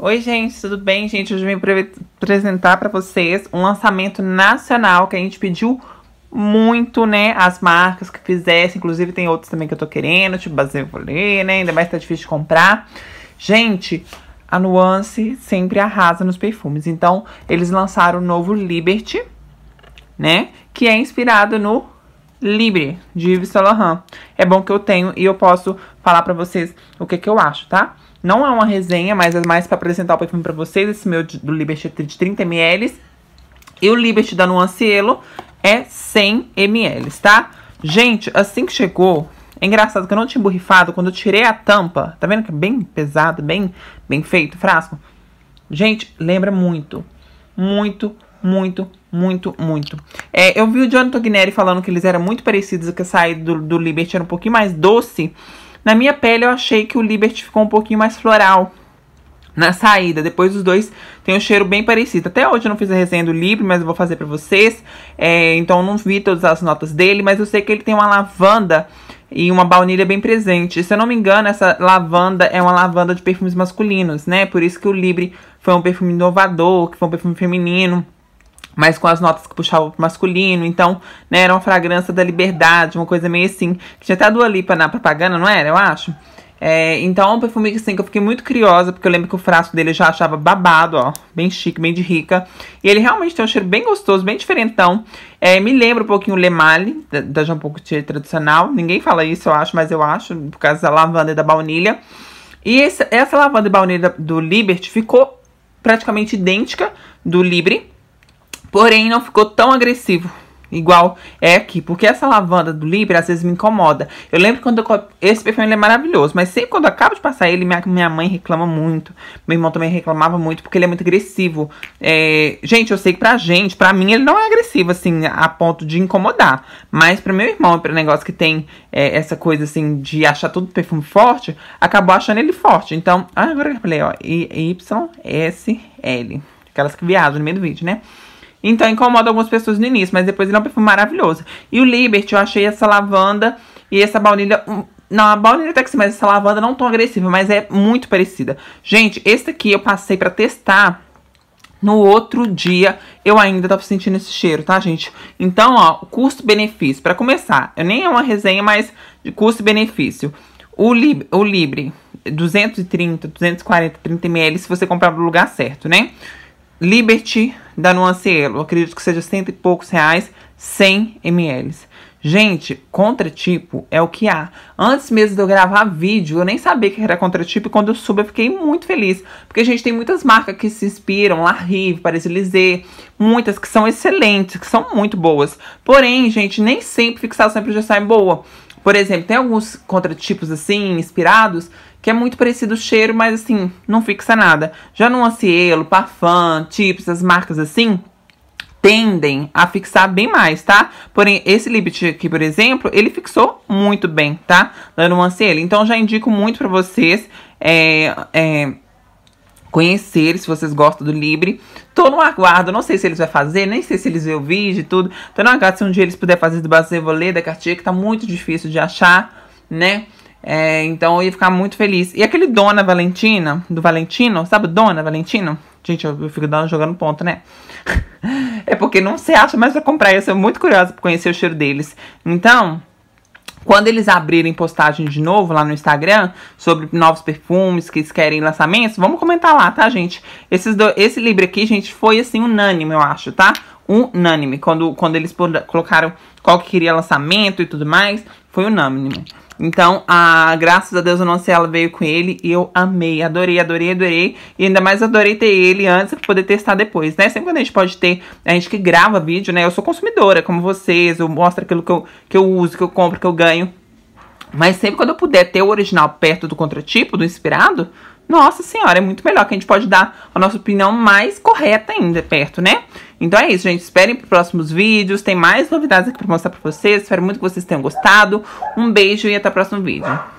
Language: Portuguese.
Oi, gente, tudo bem? Gente, hoje eu vim apresentar para vocês um lançamento nacional que a gente pediu muito, né? As marcas que fizessem, inclusive tem outros também que eu tô querendo, tipo Basevolê, né? Ainda mais tá difícil de comprar. Gente, a Nuance sempre arrasa nos perfumes. Então, eles lançaram o novo Liberty, né? Que é inspirado no Libre, de Yves Saint Laurent. É bom que eu tenho e eu posso falar para vocês o que, que eu acho, tá? Não é uma resenha, mas é mais para apresentar o perfume para vocês. Esse meu do Liberty de 30ml. E o Liberty da Nuance Elo é 100ml, tá? Gente, assim que chegou... É engraçado que eu não tinha borrifado. Quando eu tirei a tampa... Tá vendo que é bem pesado, bem, bem feito o frasco? Gente, lembra muito. Muito, muito, muito, muito. É, eu vi o Jonathan Guineri falando que eles eram muito parecidos, que a saída do, do Liberty era um pouquinho mais doce. Na minha pele, eu achei que o Liberty ficou um pouquinho mais floral na saída. Depois os dois têm um cheiro bem parecido. Até hoje eu não fiz a resenha do Libre, mas eu vou fazer para vocês. É, então não vi todas as notas dele, mas eu sei que ele tem uma lavanda e uma baunilha bem presente. Se eu não me engano, essa lavanda é uma lavanda de perfumes masculinos, né? Por isso que o Libre foi um perfume inovador, que foi um perfume feminino mas com as notas que puxavam pro masculino, então, né, era uma fragrância da liberdade, uma coisa meio assim, que tinha até a Dua Lipa na propaganda, não era, eu acho? É, então, é um perfume que, assim, que eu fiquei muito curiosa, porque eu lembro que o frasco dele eu já achava babado, ó, bem chique, bem de rica. E ele realmente tem um cheiro bem gostoso, bem diferentão. É, me lembra um pouquinho o Lemale, da, da Jean tradicional. Ninguém fala isso, eu acho, mas eu acho, por causa da lavanda e da baunilha. E esse, essa lavanda e baunilha do Liberty ficou praticamente idêntica do Libre, Porém, não ficou tão agressivo. Igual é aqui, porque essa lavanda do Libre às vezes me incomoda. Eu lembro quando eu, esse perfume é maravilhoso, mas sempre quando eu acabo de passar ele, minha, minha mãe reclama muito. Meu irmão também reclamava muito, porque ele é muito agressivo. É, gente, eu sei que pra gente, pra mim, ele não é agressivo, assim, a ponto de incomodar. Mas pra meu irmão, é pra negócio que tem é, essa coisa, assim, de achar todo perfume forte, acabou achando ele forte. Então, ah, agora eu falei, ó, YSL. Aquelas que viajam no meio do vídeo, né? Então incomoda algumas pessoas no início, mas depois ele é um perfume maravilhoso. E o Liberty, eu achei essa lavanda e essa baunilha. Hum, não, a baunilha até que sim, mas essa lavanda não tão agressiva, mas é muito parecida. Gente, esse aqui eu passei pra testar. No outro dia, eu ainda tava sentindo esse cheiro, tá, gente? Então, ó, custo-benefício. Pra começar, eu nem é uma resenha, mas de custo-benefício. O, Lib o Libre, 230, 240, 30 ml, se você comprar no lugar certo, né? Liberty, da Nuancielo. Acredito que seja cento e poucos reais, 100 ml. Gente, contratipo é o que há. Antes mesmo de eu gravar vídeo, eu nem sabia que era contratipo e quando eu subo eu fiquei muito feliz. Porque a gente tem muitas marcas que se inspiram, La Rive, Paris Elysée. muitas que são excelentes, que são muito boas. Porém, gente, nem sempre fixação sempre já é sai boa. Por exemplo, tem alguns contratipos assim, inspirados, que é muito parecido o cheiro, mas assim, não fixa nada. Já no Ancielo, Parfum, Tips, as marcas assim, tendem a fixar bem mais, tá? Porém, esse Libit aqui, por exemplo, ele fixou muito bem, tá? no Ancielo. Então, já indico muito pra vocês. É, é, conhecer, se vocês gostam do Libre. Tô no aguardo, não sei se eles vão fazer, nem sei se eles vão o vídeo e tudo. Tô no aguardo se um dia eles puderem fazer do ler da cartilha que tá muito difícil de achar, né? É, então eu ia ficar muito feliz. E aquele Dona Valentina, do Valentino, sabe Dona Valentino? Gente, eu, eu fico dando, jogando ponto, né? é porque não se acha mais pra comprar. Eu sou muito curiosa pra conhecer o cheiro deles. Então, quando eles abrirem postagem de novo lá no Instagram sobre novos perfumes que eles querem lançamentos, vamos comentar lá, tá, gente? Esses Esse livro aqui, gente, foi assim unânime, eu acho, tá? Unânime. Quando, quando eles colocaram qual que queria lançamento e tudo mais, foi unânime. Então, a, graças a Deus, eu não sei, ela veio com ele e eu amei, adorei, adorei, adorei. E ainda mais adorei ter ele antes pra poder testar depois, né? Sempre quando a gente pode ter, a gente que grava vídeo, né? Eu sou consumidora, como vocês, eu mostro aquilo que eu, que eu uso, que eu compro, que eu ganho. Mas sempre quando eu puder ter o original perto do contratipo, do inspirado, nossa senhora, é muito melhor, que a gente pode dar a nossa opinião mais correta ainda, perto, né? Então é isso, gente. Esperem para próximos vídeos. Tem mais novidades aqui para mostrar para vocês. Espero muito que vocês tenham gostado. Um beijo e até o próximo vídeo.